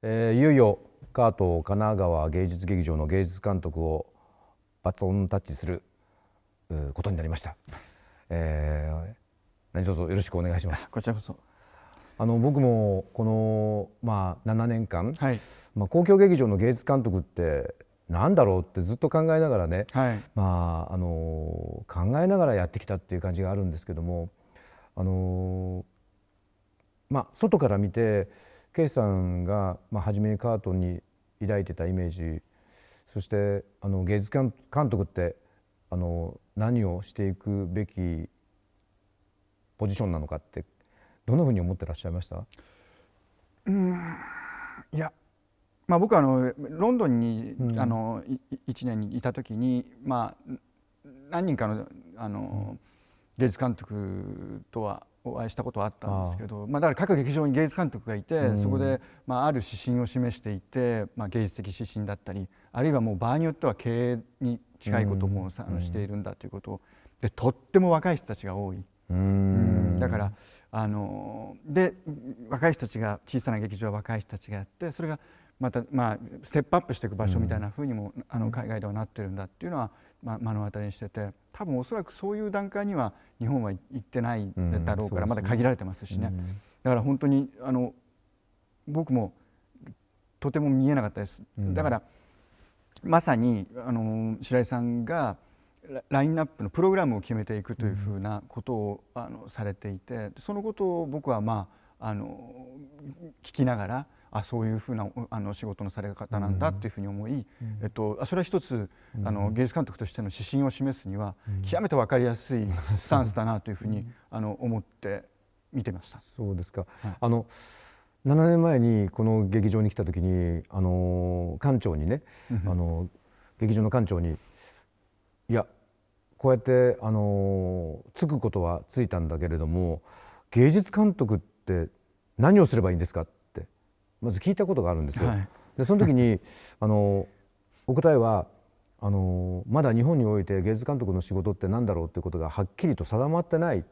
えー、いよいよカート神奈川芸術劇場の芸術監督をバトンタッチすることになりました、えー、何卒よろしくお願いします こちらこそあの僕もこの、まあ、7年間、はい、まあ、公共劇場の芸術監督ってなんだろうってずっと考えながらね、はい、まあ、あの考えながらやってきたっていう感じがあるんですけども、あのまあ、外から見てケイさんが、まあ、初めにカートンに抱いてたイメージそしてあの芸術監督ってあの何をしていくべきポジションなのかってどんなふうに思ってらっしゃいましたうんいや、まあ、僕はあのロンドンに、うん、あの1年にいた時に、まあ、何人かのあの、うん、芸術監督とはお会いしたことはあったんですけどまあ、だから各劇場に芸術監督がいて、うん、そこで、まあ、ある指針を示していて、まあ、芸術的指針だったりあるいはもう場合によっては経営に近いことも、あのしているんだということをでとっても若い人たちが多い。うんだからあので若い人たちが小さな劇場は若い人たちがやってそれがまた、まあ、ステップアップしていく場所みたいなふうにも、あの海外ではなってるんだっていうのは、ま、目の当たりにしてて多分おそらくそういう段階には日本は行ってないだろうから、まだ限られてますしね、だから本当にあの僕もとても見えなかったです。だから、まさにあの白井さんがラインナップのプログラムを決めていくというふうなことを、あのされていてそのことを僕はまああの聞きながらあそういうふうなあの仕事のされ方なんだっていうふうに思い、えっと、それは一つあの芸術監督としての指針を示すには極めて分かりやすいスタンスだなというふうに あの思って見てました。そうですか、はい、あの7年前にこの劇場に来た時にあの館長にね、あの劇場の館長に「いやこうやってあのつくことはついたんだけれども芸術監督って何をすればいいんですか?」まず聞いたことがあるんですよ。はい、でその時に あのお答えはあのまだ日本において芸術監督の仕事って何だろうっていうことがはっきりと定まってない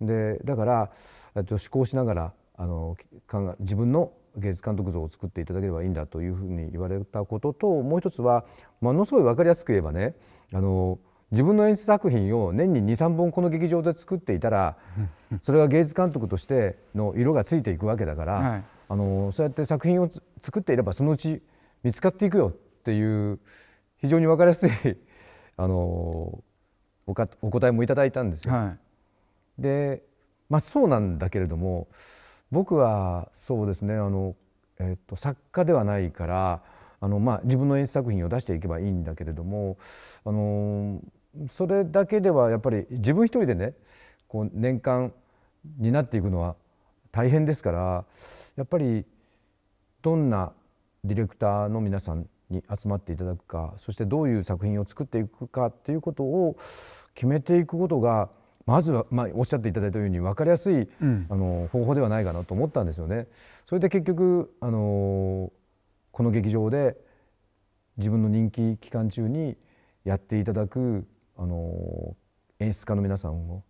でだから思考しながらあの自分の芸術監督像を作っていただければいいんだというふうに言われたことともう一つはものすごい分かりやすく言えばねあの自分の演出作品を年に23本この劇場で作っていたら それは芸術監督としての色がついていくわけだから、はいあのそうやって作品を作っていればそのうち見つかっていくよっていう非常に分かりやすい あのおかお答えもいただいたんですよ。はい、でまあそうなんだけれども僕はそうですねあの、えーと、作家ではないからあの、まあ、自分の演出作品を出していけばいいんだけれどもあのそれだけではやっぱり自分一人でねこう年間になっていくのは大変ですからやっぱりどんなディレクターの皆さんに集まっていただくかそしてどういう作品を作っていくかっていうことを決めていくことがまずは、まあ、おっしゃっていただいたように分かりやすい、うん、あの方法ではないかなと思ったんですよね。それで結局あのこの劇場で自分の人気期間中にやっていただくあの演出家の皆さんを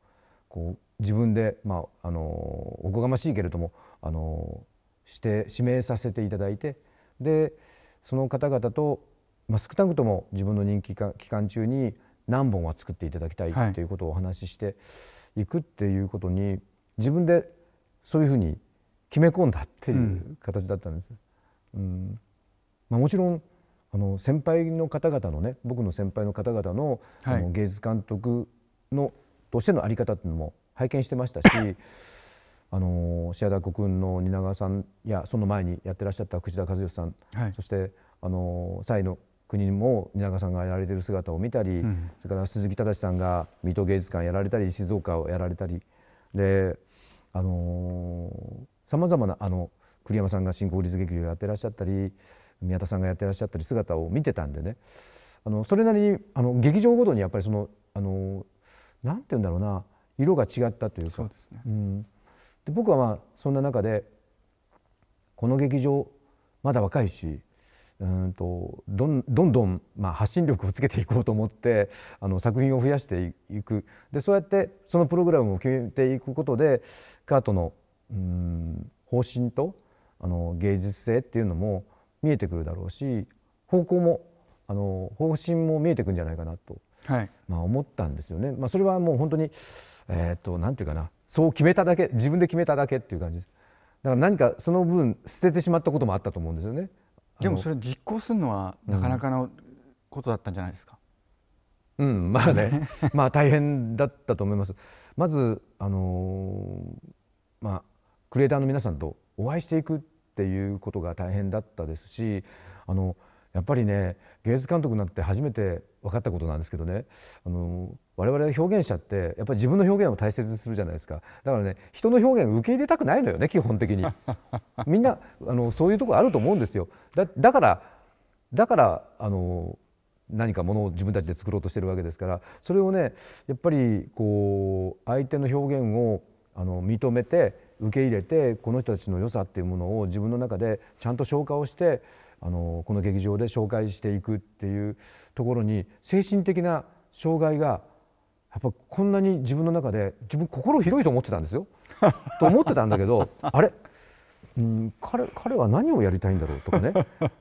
こう自分で、まあ、あのおこがましいけれどもあのして指名させていただいてでその方々と、まあ、少なくとも自分の人気期間中に何本は作っていただきたいっていうことをお話ししていくっていうことに、はい、自分でそういうふうに決め込んだっていう形だったんです。うん、うん、まあ、もちろんあの先輩の方々のね僕の先輩の方々のはい、あの芸術監督のとしての在り方っていうのも拝見してましたし あのシアダ君の蜷川さんやその前にやってらっしゃった口田和義さん、はい、そしてあの蔡の国も蜷川さんがやられてる姿を見たり、うん、それから鈴木忠さんが水戸芸術館やられたり静岡をやられたりであのさまざまなあの栗山さんが新国立劇をやってらっしゃったり宮田さんがやってらっしゃったり姿を見てたんでねあのそれなりにあの劇場ごとにやっぱりそのあのなんて言うんだろうな色が違ったというか、ねうん、で僕はまあそんな中でこの劇場まだ若いしうんとどんどんどんまあ発信力をつけていこうと思ってあの作品を増やしていくでそうやってそのプログラムを決めていくことでカートのうん方針とあの芸術性っていうのも見えてくるだろうし方向もあの方針も見えてくるんじゃないかなとはい、まあ、思ったんですよね。まあ、それはもう本当に、えー、っとなんていうかなそう決めただけ自分で決めただけっていう感じです。だから何かその分捨ててしまったこともあったと思うんですよね。でもそれ実行するのはなかなかのことだったんじゃないですか。うん、うん、まあねまあ大変だったと思います。まずあのー、まあクリエイターの皆さんとお会いしていくっていうことが大変だったですし、あのやっぱりね芸術監督になって初めて分かったことなんですけどねあの我々表現者ってやっぱり自分の表現を大切にするじゃないですかだからね人の表現受け入れたくないのよね基本的に みんなあのそういうとこあると思うんですよだからだからあの何かものを自分たちで作ろうとしてるわけですからそれをねやっぱりこう相手の表現をあの認めて受け入れてこの人たちの良さっていうものを自分の中でちゃんと消化をしてあのこの劇場で紹介していくっていうところに精神的な障害がやっぱこんなに自分の中で自分心広いと思ってたんですよ と思ってたんだけどあれ、うん、彼彼は何をやりたいんだろうとかね、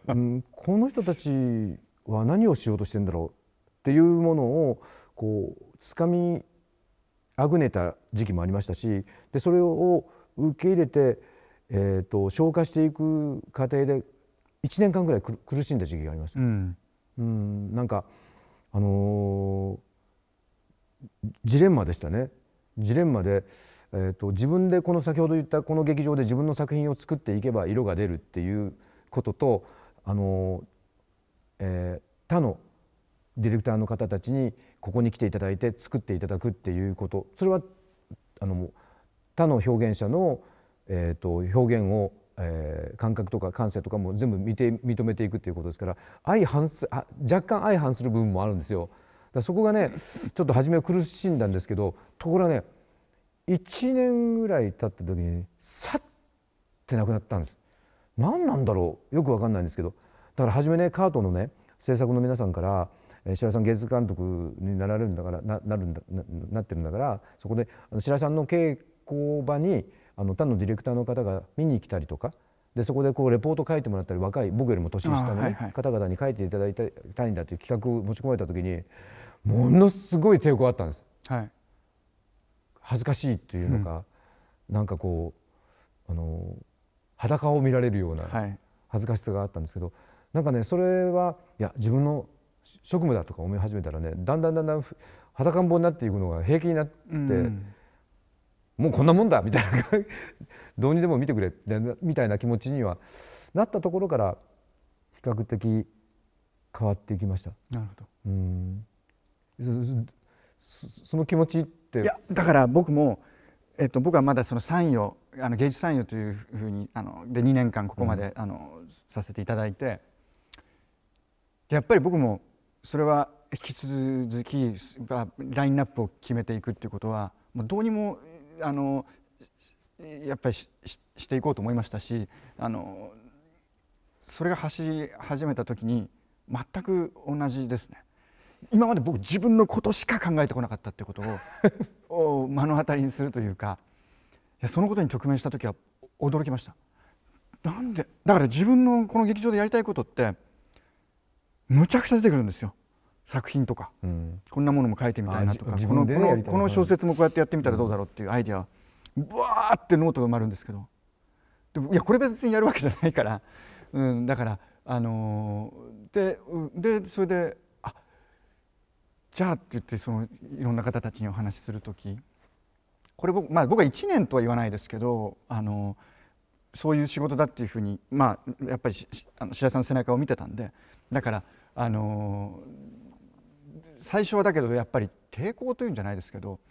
うん、この人たちは何をしようとしてんだろうっていうものをこう掴みあぐねた時期もありましたしでそれを受け入れて、えーと消化していく過程で1年間ぐらい苦しんだ時期がありました、うん、うんなんかあのー、ジレンマでしたねジレンマで、えーと、自分でこの先ほど言ったこの劇場で自分の作品を作っていけば色が出るっていうことと、あのー、えー、他のディレクターの方たちにここに来ていただいて作っていただくっていうことそれはあの他の表現者の、えーと表現をえー、感覚とか感性とかも全部見て認めていくっていうことですから相反すあ若干相反する部分もあるんですよ。だそこがねちょっと初めは苦しんだんですけどところがね1年ぐらい経った時にさってなくなったんです。何なんだろうよく分かんないんですけどだから初めねカートのね制作の皆さんから白井さん芸術監督になられるんだからななるんだななってるんだからそこであの白井さんの稽古場にあの他のディレクターの方が見に来たりとかでそこでこうレポート書いてもらったり若い僕よりも年下の、ねはいはい、方々に書いていただいたいんだという企画を持ち込まれた時にものすごい抵抗あったんです。はい、恥ずかしいというのか、うん、なんかこうあの裸を見られるような恥ずかしさがあったんですけど、はい、なんかねそれはいや自分の職務だとか思い始めたらねだんだんだんだん裸ん坊になっていくのが平気になって、うん、もうこんなもんだみたいな どうにでも見てくれみたいな気持ちにはなったところから比較的変わっていきました。なるほどうんその気持ちっていやだから僕も、えっと、僕はまだその参与あの芸術参与というふうにあので2年間ここまで、うん、あのさせていただいてやっぱり僕もそれは引き続きラインナップを決めていくっていうことはもうどうにもあのやっぱりししていこうと思いましたしあのそれが走り始めた時に全く同じですね今まで僕自分のことしか考えてこなかったってことを を目の当たりにするというかいやそのことに直面した時は驚きましたなんでだから自分のこの劇場でやりたいことってむちゃくちゃ出てくるんですよ作品とか、うん、こんなものも書いてみたいなとか、このこのこの小説もこうやってやってみたらどうだろうっていうアイディアぶわーってノートが埋まるんですけどでいやこれ別にやるわけじゃないから、うん、だからあのー、ででそれで「あじゃあ」って言ってそのいろんな方たちにお話しする時これ僕,、まあ、僕は1年とは言わないですけど、あのー、そういう仕事だっていうふうに、まあ、やっぱりあの白井さんの背中を見てたんでだから、あのー最初はだけどやっぱり抵抗というんじゃないですけど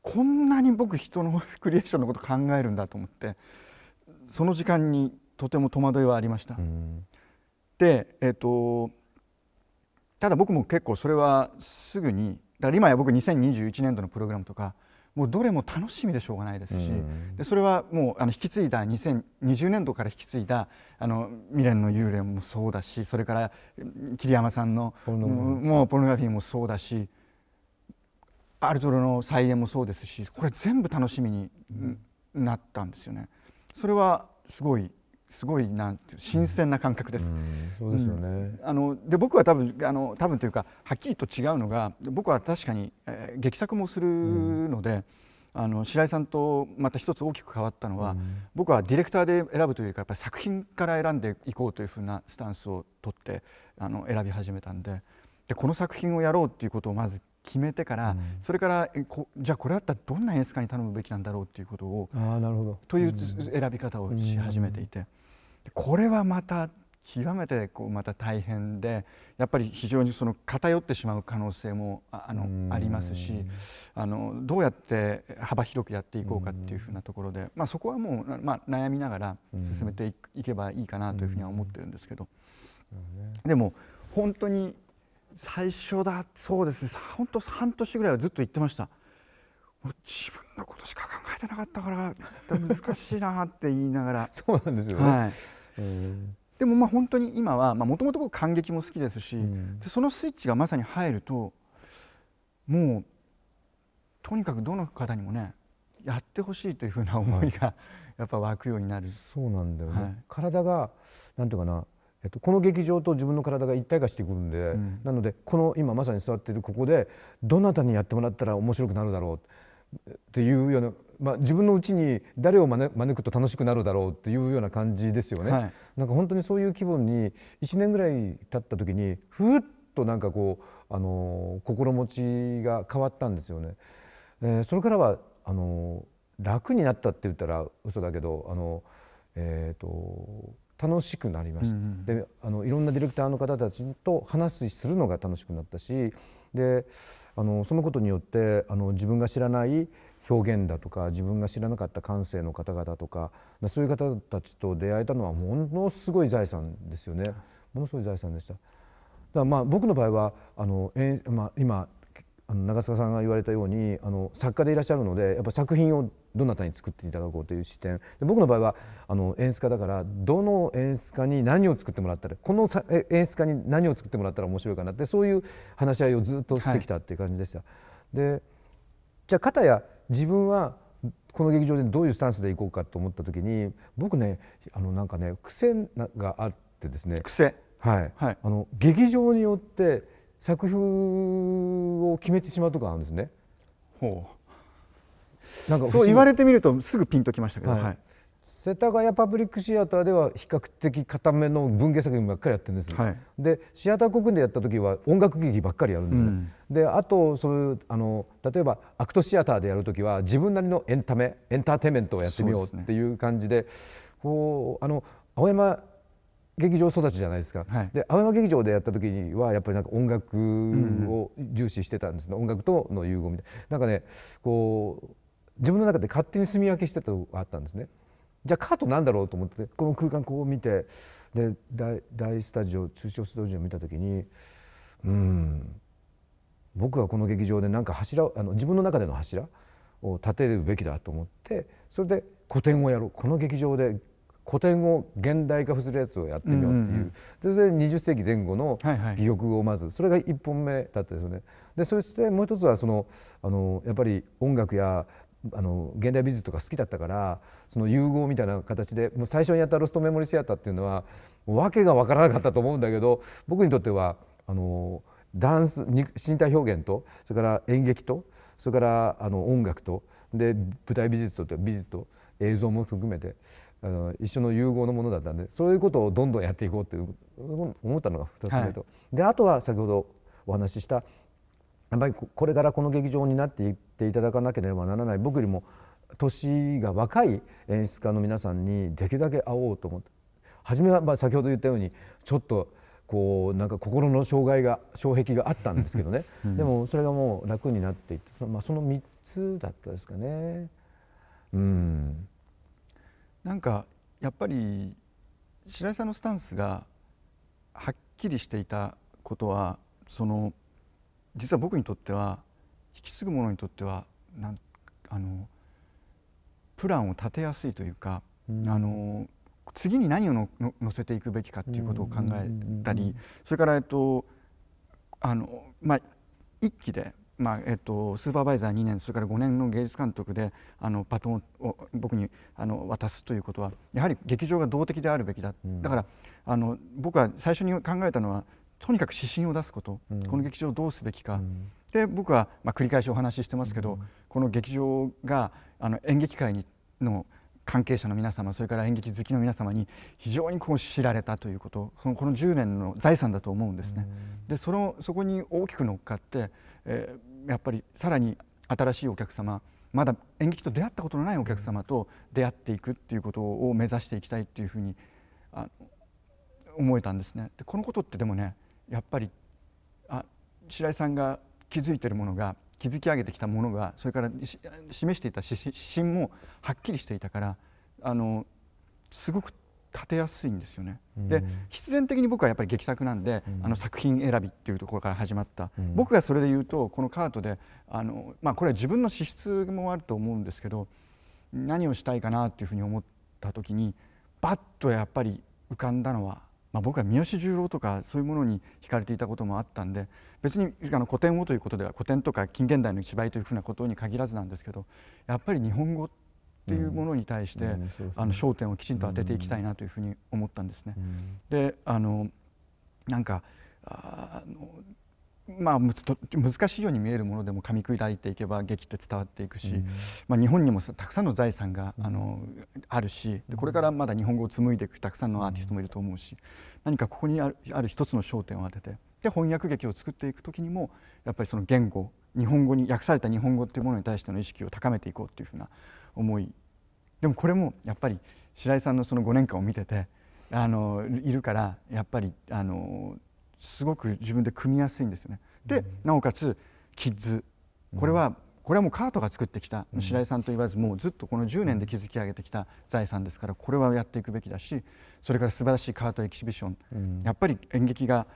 こんなに僕人のクリエーションのこと考えるんだと思ってその時間にとても戸惑いはありました。で、えーとただ僕も結構それはすぐにだから今や僕2021年度のプログラムとかもうどれも楽しみでしょうがないですし、でそれはもうあの引き継いだ2020年度から引き継いだあの未練の幽霊もそうだしそれから桐山さんのもうポルノグラフィーもそうだしアルトロの再演もそうですしこれ全部楽しみになったんですよね。それはすごいすごいなんて新鮮な感覚です。そうですよね。うん、あので僕は多分あの多分というかはっきりと違うのが僕は確かに、えー、劇作もするので。あの白井さんとまた一つ大きく変わったのは、うん、僕はディレクターで選ぶというかやっぱり作品から選んでいこうというふうなスタンスを取ってあの選び始めたんででこの作品をやろうっていうことをまず決めてから、うん、それからじゃあこれだったらどんな演出家に頼むべきなんだろうということをあなるほどという選び方をし始めていて、これはまた極めてこうまた大変でやっぱり非常にその偏ってしまう可能性もあのありますしあのどうやって幅広くやっていこうかっていうふうなところで、まあ、そこはもう、まあ、悩みながら進めていけばいいかなというふうには思ってるんですけどでも本当に最初だそうです本当半年ぐらいはずっと言ってましたもう自分のことしか考えてなかったから難しいなって言いながら そうなんですよね、はいえー、でもまあ本当に今はもともと僕感激も好きですし、うん、でそのスイッチがまさに入るともうとにかくどの方にもねやってほしいというふうな思いが、はい、やっぱ湧くようになるそうなんだよね、はい、体がなんていうかなえっと、この劇場と自分の体が一体化してくるんで、うん、なのでこの今まさに座っているここでどなたにやってもらったら面白くなるだろうっていうような、まあ、自分のうちに誰を招くと楽しくなるだろうっていうような感じですよね。はい、なんか本当にそういう気分に1年ぐらい経った時にふっとなんかこう、あのー、心持ちが変わったんですよね。えー、それからはあのー、楽になったって言ったら嘘だけど、あのえーと、と楽しくなりました、うんうん、であのいろんなディレクターの方たちと話するのが楽しくなったしであのそのことによってあの自分が知らない表現だとか自分が知らなかった感性の方々とかそういう方たちと出会えたのはものすごい財産ですよねものすごい財産でした。だからまあ僕の場合はあの、えーまあ今、今長塚さんが言われたようにあの作家でいらっしゃるのでやっぱ作品をどなたに作っていただこうという視点僕の場合はあの演出家だからどの演出家に何を作ってもらったらこの演出家に何を作ってもらったら面白いかなってそういう話し合いをずっとしてきたっていう感じでした。はい、でじゃあ片や自分はこの劇場でどういうスタンスでいこうかと思った時に僕ねあのなんかね癖があってですね癖はい、はい、あの劇場によって作風を決めてしまうとこあるんですね。ほうなんかそう言われてみるとすぐピンときましたけど、はいはい、世田谷パブリックシアターでは比較的固めの文芸作品ばっかりやってるんです、はい、でシアター国でやった時は音楽劇ばっかりやるんですうん、であとそういうあの例えばアクトシアターでやる時は自分なりのエンタメエンターテインメントをやってみようっていう感じで、ね、こうあの青山劇場育ちじゃないですか、はい、で青山劇場でやった時にはやっぱりなんか音楽を重視してたんですね、うん、音楽との融合みたいななんかねこう自分の中で勝手に住み分けしてたがあったんですね。じゃあカートなんだろうと思ってこの空間こう見てで大スタジオ中小スタジオ見た時にうん僕はこの劇場でなんか柱あの自分の中での柱を立てるべきだと思ってそれで古典をやろうこの劇場で古典を現代化するやつをやってみようっていう,、それで20世紀前後の美欲をまずそれが1本目だったですよね。でそしてもう一つはそのあのやっぱり音楽やあの現代美術とか好きだったからその融合みたいな形でもう最初にやった「ロストメモリシアター」っていうのは訳が分からなかったと思うんだけど僕にとってはあのダンス身体表現とそれから演劇とそれからあの音楽とで舞台美術と美術と映像も含めてあの一緒の融合のものだったんでそういうことをどんどんやっていこうって思ったのが2つ目と、はい、であとは先ほどお話ししたやっぱりこれからこの劇場になっていっていただかなければならない僕よりも年が若い演出家の皆さんにできるだけ会おうと思って初めはま先ほど言ったようにちょっとこうなんか心の障害が障壁があったんですけどね、うん、でもそれがもう楽になっていってまあ、その3つだったですかね。うん、なんかやっぱり白井さんのスタンスがはっきりしていたことはその実は僕にとっては引き継ぐ者にとってはなんあのプランを立てやすいというか、うん、あの次に何をののせていくべきかということを考えたり、それから、えっとあのまあ、1期で、まあえっと、スーパーバイザー2年それから5年の芸術監督であのバトンを僕にあの渡すということはやはり劇場が動的であるべきだ、だからあの僕は最初に考えたのはとにかく指針を出すこと、うん、この劇場をどうすべきか、うん、で僕は、まあ、繰り返しお話ししてますけど、うん、この劇場があの演劇界にの関係者の皆様それから演劇好きの皆様に非常にこう知られたということそのこの10年の財産だと思うんですね。でそのそこに大きく乗っかって、えー、やっぱりさらに新しいお客様まだ演劇と出会ったことのないお客様と出会っていくっていうことを目指していきたいっていうふうにあ思えたんですね。でこのことってでもねやっぱりあ白井さんが気づいてるものが築き上げてきたものがそれから示していた指針もはっきりしていたからあのすごく立てやすいんですよね。うん、で必然的に僕はやっぱり劇作なんで、うん、あの作品選びっていうところから始まった、うん、僕がそれで言うとこのカートであの、まあ、これは自分の資質もあると思うんですけど何をしたいかなっていうふうに思った時にバッとやっぱり浮かんだのはまあ、僕は三好十郎とかそういうものに惹かれていたこともあったんで別にあの古典をということでは古典とか近現代の芝居というふうなことに限らずなんですけどやっぱり日本語っていうものに対して、あの焦点をきちんと当てていきたいなというふうに思ったんですね。であのなんかあのまあ、難しいように見えるものでも噛み砕いていけば劇って伝わっていくし、うん、まあ、日本にもたくさんの財産があの、あるしこれからまだ日本語を紡いでいくたくさんのアーティストもいると思うし何かここにあるある一つの焦点を当ててで翻訳劇を作っていく時にもやっぱりその言語日本語に訳された日本語っていうものに対しての意識を高めていこうっていうふうな思いでもこれもやっぱり白井さんのその5年間を見ててあのいるからやっぱりあのすごく自分で組みやすいんですよね。でなおかつキッズこれは、これはもうカートが作ってきた白井さんと言わずもうずっとこの10年で築き上げてきた財産ですからこれはやっていくべきだしそれから素晴らしいカートエキシビション、やっぱり演劇が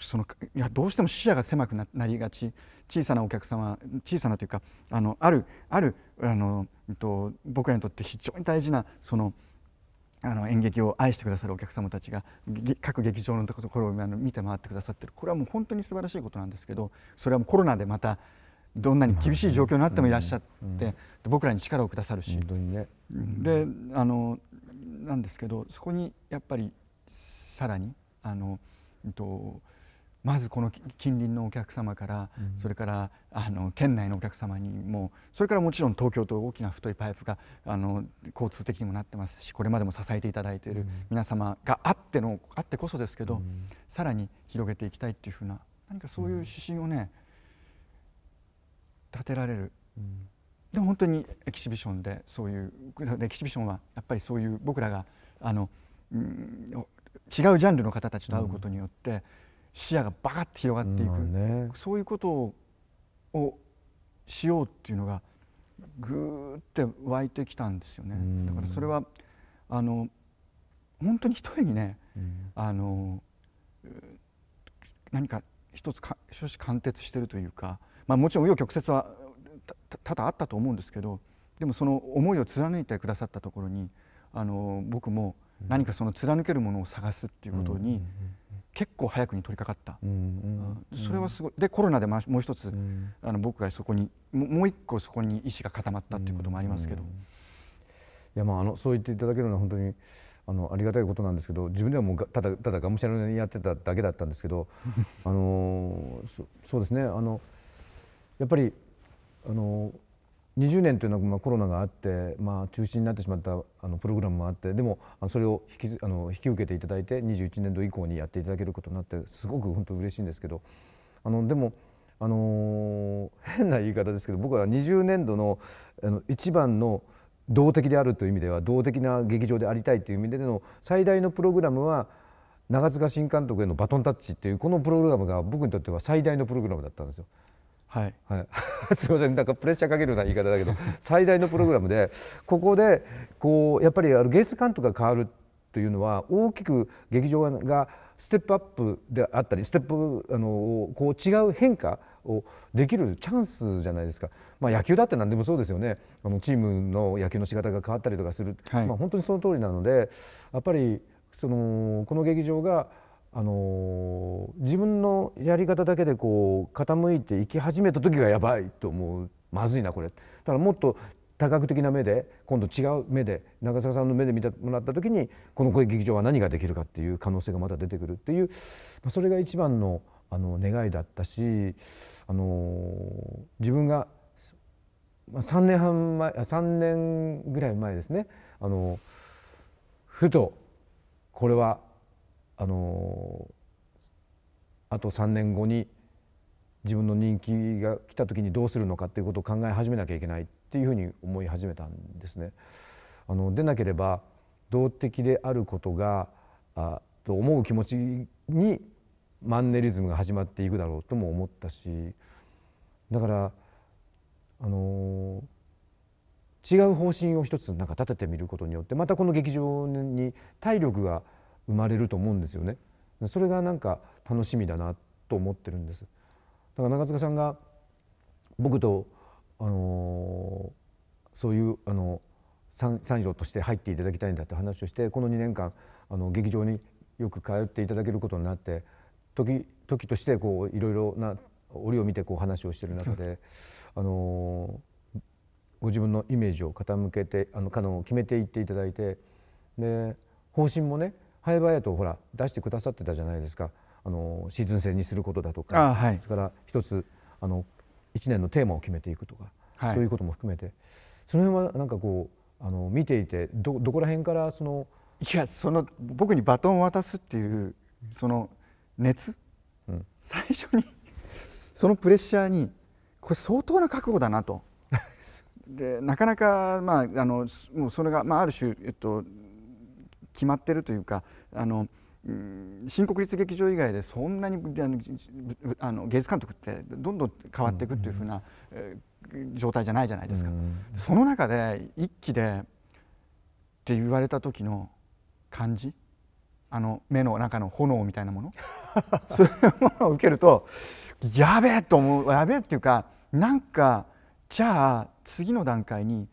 そのいやどうしても視野が狭くなりがち小さなお客様小さなというかあのあるあるあの、えっと、僕らにとって非常に大事なその。あの演劇を愛してくださるお客様たちが各劇場のところを見て回ってくださってるこれはもう本当に素晴らしいことなんですけどそれはもうコロナでまたどんなに厳しい状況になってもいらっしゃって僕らに力をくださるしであのなんですけどそこにやっぱりさらにあの、えっと、まずこの近隣のお客様から、うん、それからあの県内のお客様にもそれからもちろん東京と大きな太いパイプがあの交通的にもなってますしこれまでも支えていただいている皆様があっての、あってこそですけど、うん、さらに広げていきたいというふうな何かそういう指針をね、立てられる。でも本当にエキシビションでそういうエキシビションはやっぱりそういう僕らがあの、違うジャンルの方たちと会うことによって、視野がバカって広がっていく、ね、そういうことをしようっていうのがぐーって湧いてきたんですよね。だからそれはあの本当に一重にね、うん、あの何か一つか少子貫徹してるというか、まあ、もちろん紆余曲折は多々あったと思うんですけどでもその思いを貫いてくださったところにあの僕も何かその貫けるものを探すっていうことに、うんうんうん結構早くに取り掛かった、うんうん、それはすごいでコロナでもう一つ、うん、あの僕がそこにもう一個そこに意思が固まったということもありますけど、いやまああのそう言っていただけるのは本当にあのありがたいことなんですけど自分ではもうただただがむしゃらにやってただけだったんですけど あのそそうですねあのやっぱりあの20年というのはまあコロナがあって、まあ、中止になってしまったあのプログラムもあってでもそれを引きあの引き受けていただいて21年度以降にやっていただけることになってすごく本当嬉しいんですけどあのでも、あの変な言い方ですけど僕は20年度のあの一番の動的であるという意味では動的な劇場でありたいという意味での最大のプログラムは長塚新監督へのバトンタッチっていうこのプログラムが僕にとっては最大のプログラムだったんですよ。はい、はい、すみませんなんかプレッシャーかけるような言い方だけど 最大のプログラムでここでこうやっぱりあの芸術監督が変わるというのは大きく劇場がステップアップであったりステップあのこう違う変化をできるチャンスじゃないですか、まあ、野球だって何でもそうですよねあのチームの野球の仕方が変わったりとかする、はい、まあ、本当にその通りなのでやっぱりそのこの劇場があの自分のやり方だけでこう傾いていき始めた時がやばいと思うまずいなこれだからもっと多角的な目で今度違う目で長澤さんの目で見てもらった時にこの劇場は何ができるかっていう可能性がまた出てくるっていうそれが一番のあの願いだったし、あの自分が3年半前3年ぐらい前ですね、あのふとこれはあのあと3年後に自分の人気が来た時にどうするのかっていうことを考え始めなきゃいけないっていうふうに思い始めたんですね。あのでなければ動的であることがあと思う気持ちにマンネリズムが始まっていくだろうとも思ったしだからあの違う方針を一つなんか立ててみることによってまたこの劇場に体力が生まれると思うんですよね。それがなんか楽しみだなと思ってるんです。だから中塚さんが僕とあのそういうあの三条として入っていただきたいんだって話をしてこの2年間あの劇場によく通っていただけることになって時時としてこういろいろな折を見てこう話をしてる中で、あのご自分のイメージを傾けてあの可能を決めていっていただいてで方針もね早々とほら出してくださってたじゃないですかあのシーズン制にすることだとか、はい、それから一つあの1年のテーマを決めていくとか、はい、そういうことも含めてその辺はなんかこうあの見ていてどどこら辺からそのいやその僕にバトンを渡すっていうその熱、うん、最初に そのプレッシャーにこれ相当な覚悟だなと。でなかなか、まあ、あのもうそれが、まあ、ある種、えっと、決まってるというかあの新国立劇場以外でそんなにあの芸術監督ってどんどん変わっていくというふうな、状態じゃないじゃないですか、その中で一期でって言われた時の感じあの目の中の炎みたいなもの そういうものを受けるとやべえと思うやべえっていうかなんかじゃあ次の段階に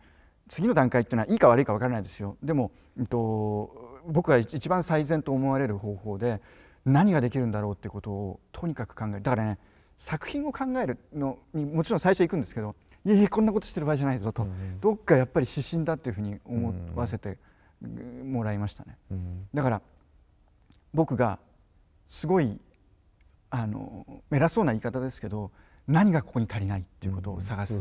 次の段階っていうのはいいか悪いか分からないですよでも、えっと、僕は一番最善と思われる方法で何ができるんだろうってことをとにかく考えるだからね作品を考えるのにもちろん最初行くんですけどいやいやこんなことしてる場合じゃないぞと、うん、どっかやっぱり指針だっていうふうに思わせてもらいましたね。うん、だから僕がすごいあの偉そうな言い方ですけど何がここに足りないっていうことを探す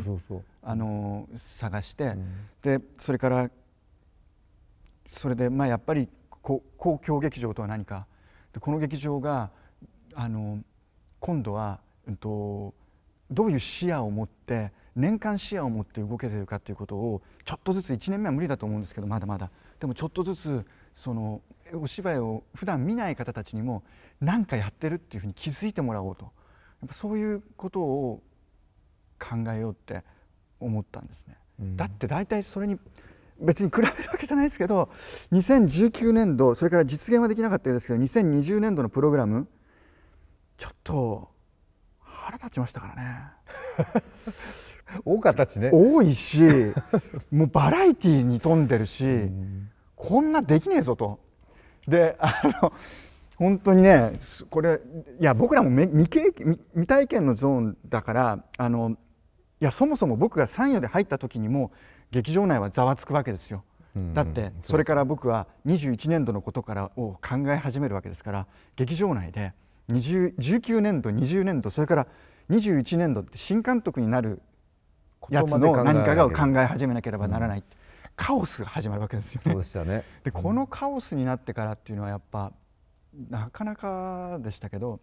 あの探して、でそれからそれでまあやっぱり公共劇場とは何かでこの劇場があの今度は、うんと、どういう視野を持って年間視野を持って動けてるかということをちょっとずつ1年目は無理だと思うんですけどまだまだでもちょっとずつそのお芝居を普段見ない方たちにも何かやってるっていうふうに気づいてもらおうとやっぱそういうことを考えようって思ったんですね。うん、だって大体それに別に比べるわけじゃないですけど2019年度それから実現はできなかったですけど2020年度のプログラムちょっと腹立ちましたからね多かったしね多いしもうバラエティーに富んでるし、ん、こんなできねえぞとであの本当にねこれいや僕らも未経未体験のゾーンだからあのいやそもそも僕が参与で入った時にも劇場内はざわつくわけですよ。だってそれから僕は21年度のことからを考え始めるわけですから劇場内で19年度20年度それから21年度って新監督になるやつの何かが考え始めなければならない、カオスが始まるわけですよね。そうでしたねでこのカオスになってからっていうのはやっぱなかなかでしたけど、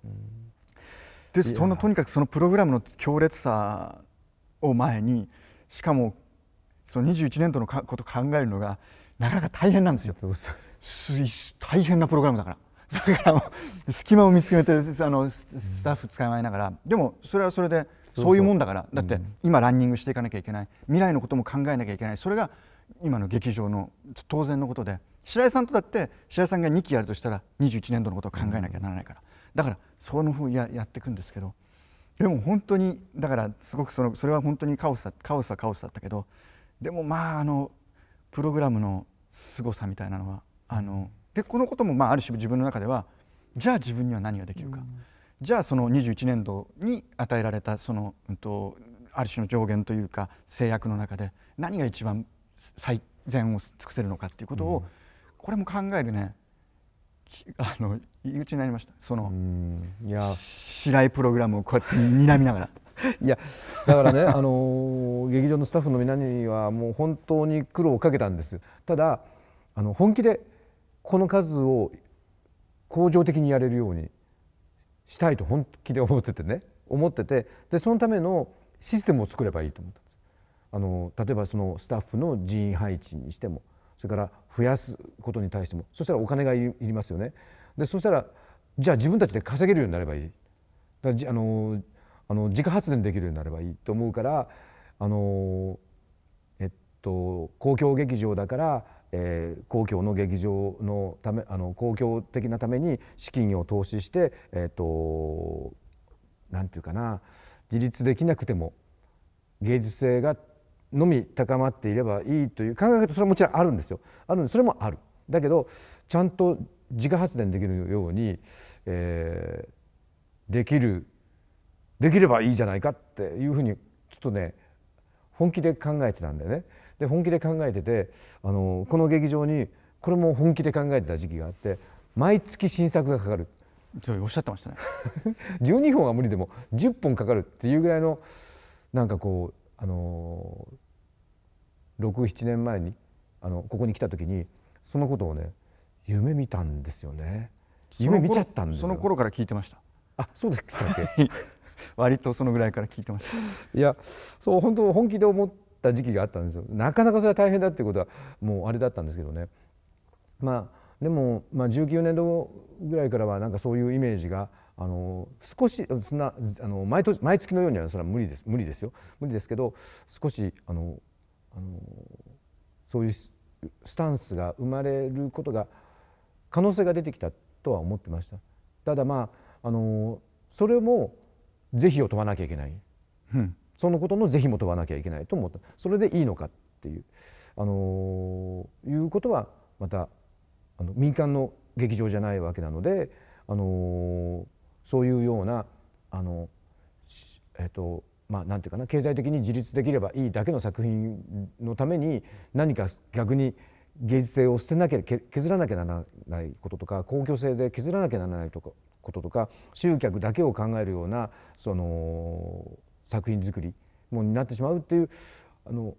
でそのとにかくそのプログラムの強烈さを前にしかもその21年度のこと考えるのがなかなか大変なんですよ。大変なプログラムだから。だから隙間を見つけてあのスタッフ捕まえながら、でもそれはそれでそういうもんだからだって今ランニングしていかなきゃいけない未来のことも考えなきゃいけないそれが今の劇場の当然のことで白井さんとだって白井さんが2期やるとしたら21年度のことを考えなきゃならないから、だからそのふうややっていくんですけどでも本当にだからすごくそのそれは本当にカオスだカオスはカオスだったけどでもまああのプログラムの凄さみたいなのはあのでこのこともまあある種自分の中ではじゃあ自分には何ができるか、うん、じゃあその21年度に与えられたその、うんと、ある種の上限というか制約の中で何が一番最善を尽くせるのかっていうことを、これも考えるねあの入り口になりましたそのいや白いプログラムをこうやって睨みながら いやだからねあの劇場のスタッフの皆にはもう本当に苦労をかけたんですただあの本気でこの数を恒常的にやれるようにしたいと本気で思っててね思っててでそのためのシステムを作ればいいと思ったんですあの例えばそのスタッフの人員配置にしてもそれから増やすことに対してもそしたらお金がいりますよね。でそしたらじゃあ自分たちで稼げるようになればいいだあのあの自家発電できるようになればいいと思うからあの、えっと、公共劇場だから、えー、公共の劇場のためあの公共的なために資金を投資して、えっと、なんていうかな自立できなくても芸術性がのみ高まっていればいいという考え方それはもちろんあるんですよあるんでそれもあるだけどちゃんと自家発電できるように、えー、できるできればいいじゃないかっていうふうにちょっとね本気で考えてたんだよね。で本気で考えててあのこの劇場にこれも本気で考えてた時期があって毎月新作がかかるそうおっしゃってましたね12 本は無理でも10本かかるっていうぐらいのなんかこうあの67年前にあのここに来た時にそのことをね夢見たんですよね夢見ちゃったんですその頃から聞いてましたあそうでしたっけ 割とそのぐらいから聞いてましたいやそう本当本気で思った時期があったんですよなかなかそれは大変だっていうことはもうあれだったんですけどねまあでも、まあ、19年度ぐらいからはなんかそういうイメージがあの少しそんなあの毎年毎月のようにはそれは無理です無理ですよ無理ですけど少しあのあのそういうスタンスが生まれることが可能性が出てきたとは思ってました。ただまああのそれも是非を問わなきゃいけない、うん、そのことの是非も問わなきゃいけないと思ったそれでいいのかっていう、あのいうことはまたあの民間の劇場じゃないわけなので、あのそういうようなあの、えっとまあ、なんていうかな経済的に自立できればいいだけの作品のために何か逆に芸術性を捨てなきゃ削らなきゃならないこととか公共性で削らなきゃならないとかこととか集客だけを考えるようなその作品作りもになってしまうっていうあの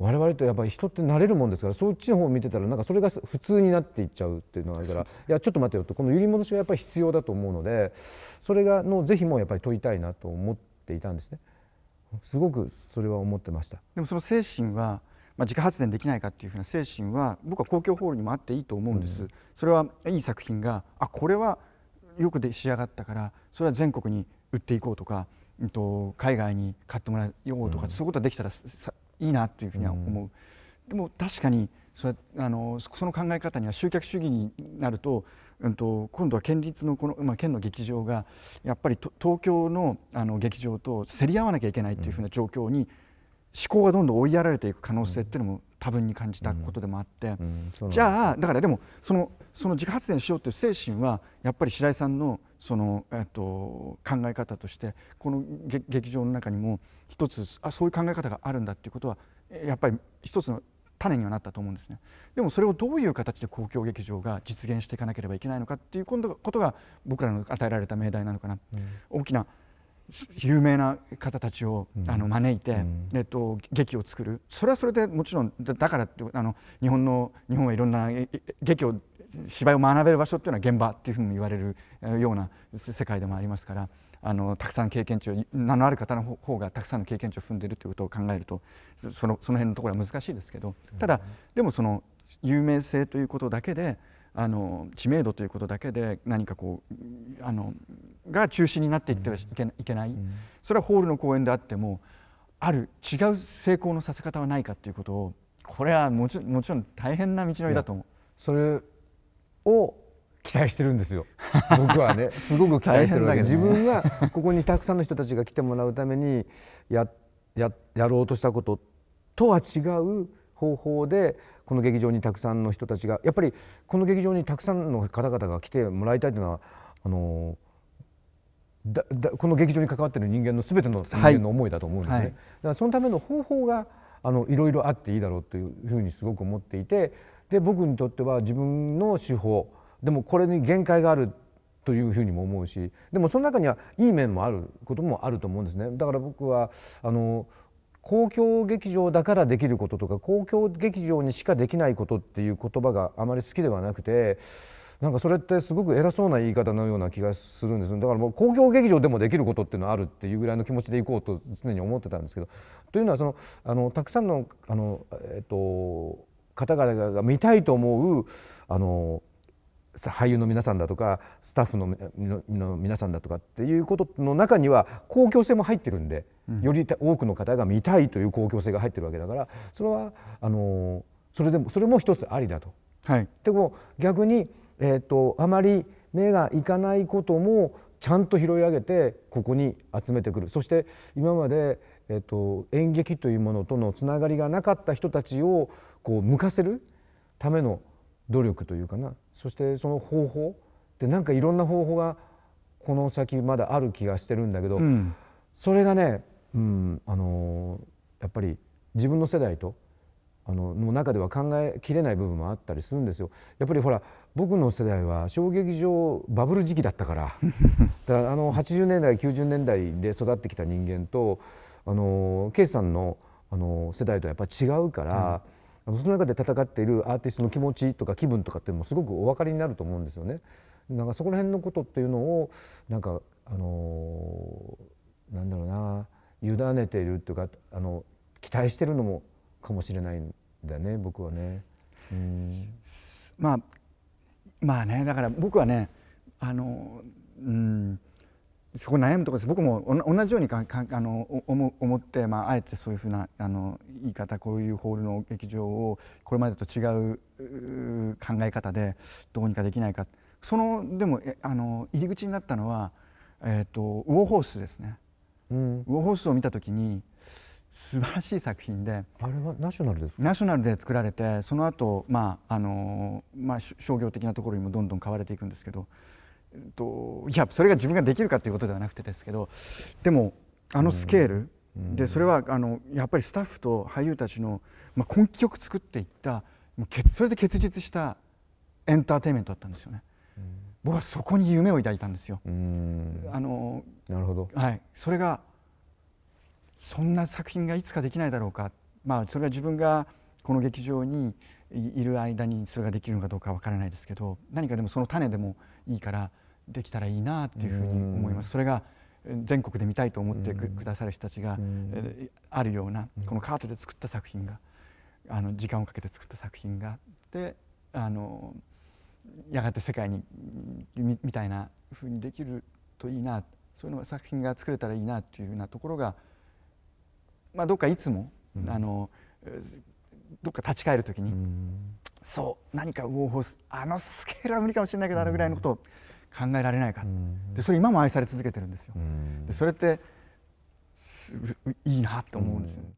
我々とやっぱり人って慣れるもんですからそっちの方を見てたらなんかそれが普通になっていっちゃうっていうのがあるからいやちょっと待てよとこの揺り戻しがやっぱり必要だと思うのでそれがの是非もやっぱり問いたいなと思っていたんですねすごくそれは思ってましたでもその精神は、まあ、自家発電できないかっていうふうな精神は僕は公共ホールにもあっていいと思うんです、うん、それはいい作品があこれはよくで仕上がったからそれは全国に売っていこうとか、うん、と海外に買ってもらおうとか、うん、そういうことができたらいいなっていうふうには思う、うん、でも確かにそあのその考え方には集客主義になると,、うんと、今度は県立のこの、まあ、県の劇場がやっぱり東京のあの劇場と競り合わなきゃいけないというふうな状況に、うん思考がどんどん追いやられていく可能性っていうのも多分に感じたことでもあって、じゃあだからでもそのその自家発電しようっていう精神はやっぱり白井さんのその、えっと、考え方としてこの劇場の中にも一つあそういう考え方があるんだっていうことはやっぱり一つの種にはなったと思うんですねでもそれをどういう形で公共劇場が実現していかなければいけないのかっていうことが僕らの与えられた命題なのかな、うん、大きな有名な方たちを、あの招いて、うん、えっと、劇を作るそれはそれでもちろんだからあの日本の日本はいろんな劇を芝居を学べる場所っていうのは現場っていうふうに言われるような世界でもありますからあのたくさん経験値を名のある方の方がたくさんの経験値を踏んでいるということを考えるとそのその辺のところは難しいですけどただでもその有名性ということだけであの知名度ということだけで何かこうあのが中心になっていってはいけ,、いけないそれはホールの公演であってもある違う成功のさせ方はないかということをこれはもちもちろん大変な道のりだと思う。それを期待してるんですよ 僕はねすごく期待してるわけ、ね、自分がここにたくさんの人たちが来てもらうためにやややろうとしたこととは違う方法でこの劇場にたくさんの人たちがやっぱりこの劇場にたくさんの方々が来てもらいたいというのはあのだだこの劇場に関わっている人間のすべての人間の思いだと思うんですね。はいはい、だからそのための方法があのいろいろあっていいだろうというふうにすごく思っていてで僕にとっては自分の手法でもこれに限界があるというふうにも思うしでもその中にはいい面もあることもあると思うんですね。だから僕はあの公共劇場だからできることとか公共劇場にしかできないことっていう言葉があまり好きではなくてなんかそれってすごく偉そうな言い方のような気がするんですだからもう公共劇場でもできることっていうのはあるっていうぐらいの気持ちでいこうと常に思ってたんですけどというのはそのあのたくさんのあの、えっと、方々が見たいと思うあの俳優の皆さんだとかスタッフの皆さんだとかっていうことの中には公共性も入ってるんで、より多くの方が見たいという公共性が入ってるわけだからそれはあのそれでもそれも一つありだと。はい、でも逆に、えーと、あまり目がいかないこともちゃんと拾い上げてここに集めてくるそして今まで、えーと、と演劇というものとのつながりがなかった人たちをこう向かせるための努力というかなそしてその方法でなんかいろんな方法がこの先まだある気がしてるんだけど、うん、それがね、うんあのー、やっぱり自分の世代とあのの中では考えきれない部分もあったりするんですよ。やっぱりほら僕の世代は衝撃場バブル時期だったから だからあの80年代90年代で育ってきた人間とあのケイさんのあの世代とはやっぱり違うから。うその中で戦っているアーティストの気持ちとか気分とかっていうのもすごくお分かりになると思うんですよね。なんかそこら辺のことっていうのをなんかあのー、なんだろうな委ねているというかあの期待してるのもかもしれないんだね僕はね。うんまあまあねだから僕はねあのうんそこ悩むところです僕も同じようにかかあの思思って、まあ、あえてそういうふうなあの言い方こういうホールの劇場をこれまでと違う考え方でどうにかできないかそのでもあの入り口になったのは、えーと、ウォーホースですね、うん、ウォーホースを見た時に素晴らしい作品であれはナショナルですナショナルで作られてその後、まああのまあ商業的なところにもどんどん買われていくんですけど。えっと、いやそれが自分ができるかということではなくてですけどでもあのスケール、でそれはあのやっぱりスタッフと俳優たちの、まあ、根気よく作っていったもうそれで結実したエンターテインメントだったんですよね。僕はそこに夢を抱いたんですよ。あのなるほど、はい、それがそんな作品がいつかできないだろうか、まあ、それは自分がこの劇場にいる間にそれができるのかどうかわからないですけど何かでもその種でもいいからできたらいいなっていうふうに思います。それが全国で見たいと思ってくださる人たちがあるようなこのカートで作った作品があの時間をかけて作った作品がであのやがて世界にみたいなふうにできるといいなそういうの作品が作れたらいいなというようなところが、まあ、どっかいつも、あのどっか立ち返る時に、そう何かウォーホースあのスケールは無理かもしれないけどあのぐらいのことを。考えられないか、うん、でそれ今も愛され続けてるんですよ。でそれっていいなと思うんですよね。